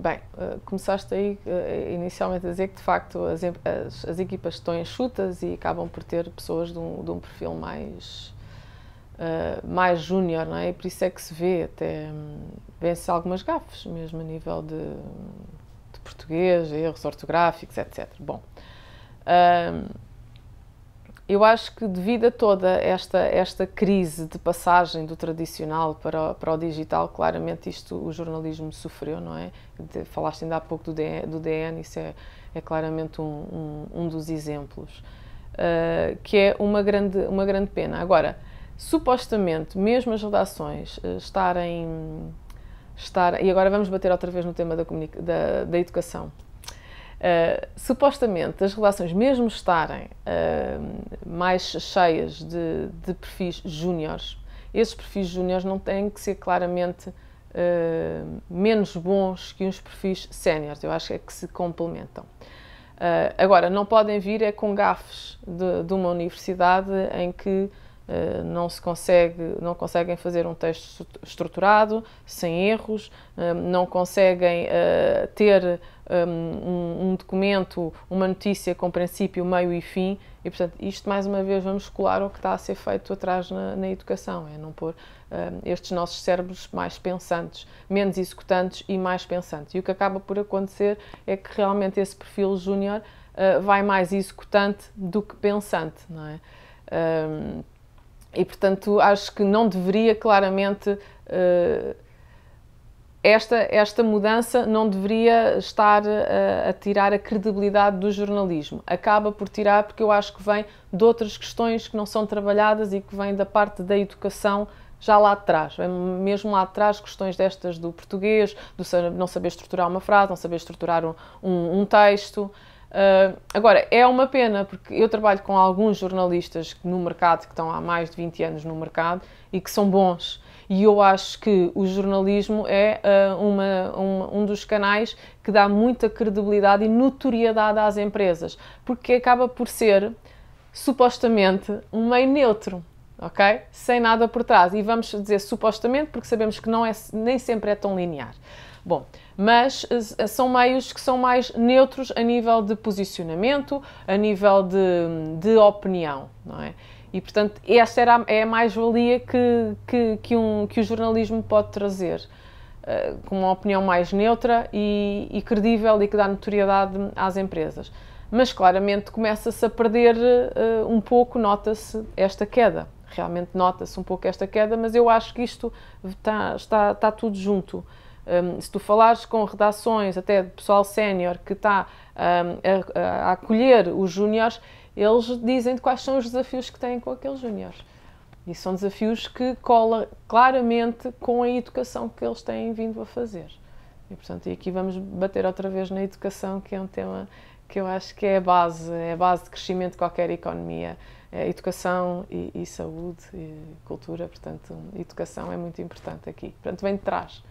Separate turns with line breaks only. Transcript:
Bem, uh, começaste aí uh, inicialmente a dizer que de facto as, as, as, equipas estão enxutas e acabam por ter pessoas de um, de um perfil mais, uh, mais júnior, não é? E por isso é que se vê até um, se algumas gafes, mesmo a nível de, de português, erros ortográficos, etc. Bom. Hum, eu acho que devido a toda esta, esta crise de passagem do tradicional para, o, para o digital, claramente isto o jornalismo sofreu, não é? De, falaste ainda há pouco do DN, do DN isso é, é claramente um, um, um dos exemplos, uh, que é uma grande, uma grande pena. Agora, supostamente, mesmo as redações ah, estarem... Estar, e agora vamos bater outra vez no tema da, da, da educação ah, supostamente, as relações, mesmo estarem uh, mais cheias de, de perfis júniores, esses perfis júniores não têm que ser claramente uh, menos bons que os perfis séniores. Eu acho que é que se complementam. agora, não podem vir é com gafes de, de uma universidade em que eh, não se consegue, não conseguem fazer um texto estruturado, sem erros, eh, não conseguem eh, ter ehm, um, documento, uma notícia com princípio, meio e fim, e portanto isto mais uma vez vamos colar o que está a ser feito atrás na, na educação, é não pôr ehm, estes nossos cérebros mais pensantes, menos executantes e mais pensantes. E o que acaba por acontecer é que realmente esse perfil júnior vai mais executante do que pensante, não é? Ehm, e, portanto, acho que não deveria claramente. Uh, esta, esta mudança não deveria estar a, eh, a, tirar a credibilidade do jornalismo. Acaba por tirar, porque eu acho que vem de outras questões que não são trabalhadas e que vem da parte da educação já lá atrás, mesmo lá atrás, questões destas do português, do não saber estruturar uma frase, não saber estruturar um, um, um texto. Ah, agora, é uma pena, porque eu trabalho com alguns jornalistas no mercado, que estão há mais de 20 anos no mercado e que são bons. E eu acho que o jornalismo é uh, uma, um dos canais que dá muita credibilidade e notoriedade às empresas, porque acaba por ser, supostamente, um meio neutro ok? Sem nada por trás. E vamos dizer supostamente, porque sabemos que não é, nem sempre é tão linear. Bom, mas eh, são meios que são mais neutros a nível de posicionamento, a nível de, de opinião, não é? E, portanto, esta era, é a mais-valia que, que, que, um, que o jornalismo pode trazer, uh, com uma opinião mais neutra e, e, credível e que dá notoriedade às empresas. Mas, claramente, começa-se a perder uh, um pouco, nota-se esta queda. Realmente nota-se um pouco esta queda, mas eu acho que isto está, está, está tudo junto. Um, se tu falares com redações, até de pessoal sénior que está um, a, a, acolher os júniores, eles dizem quais são os desafios que têm com aqueles júniores. E são desafios que cola claramente com a educação que eles têm vindo a fazer. E, portanto, e aqui vamos bater outra vez na educação, que é um tema que eu acho que é a base, é a base de crescimento de qualquer economia é, educação e, e, saúde e cultura, portanto, educação é muito importante aqui. Portanto, vem de trás.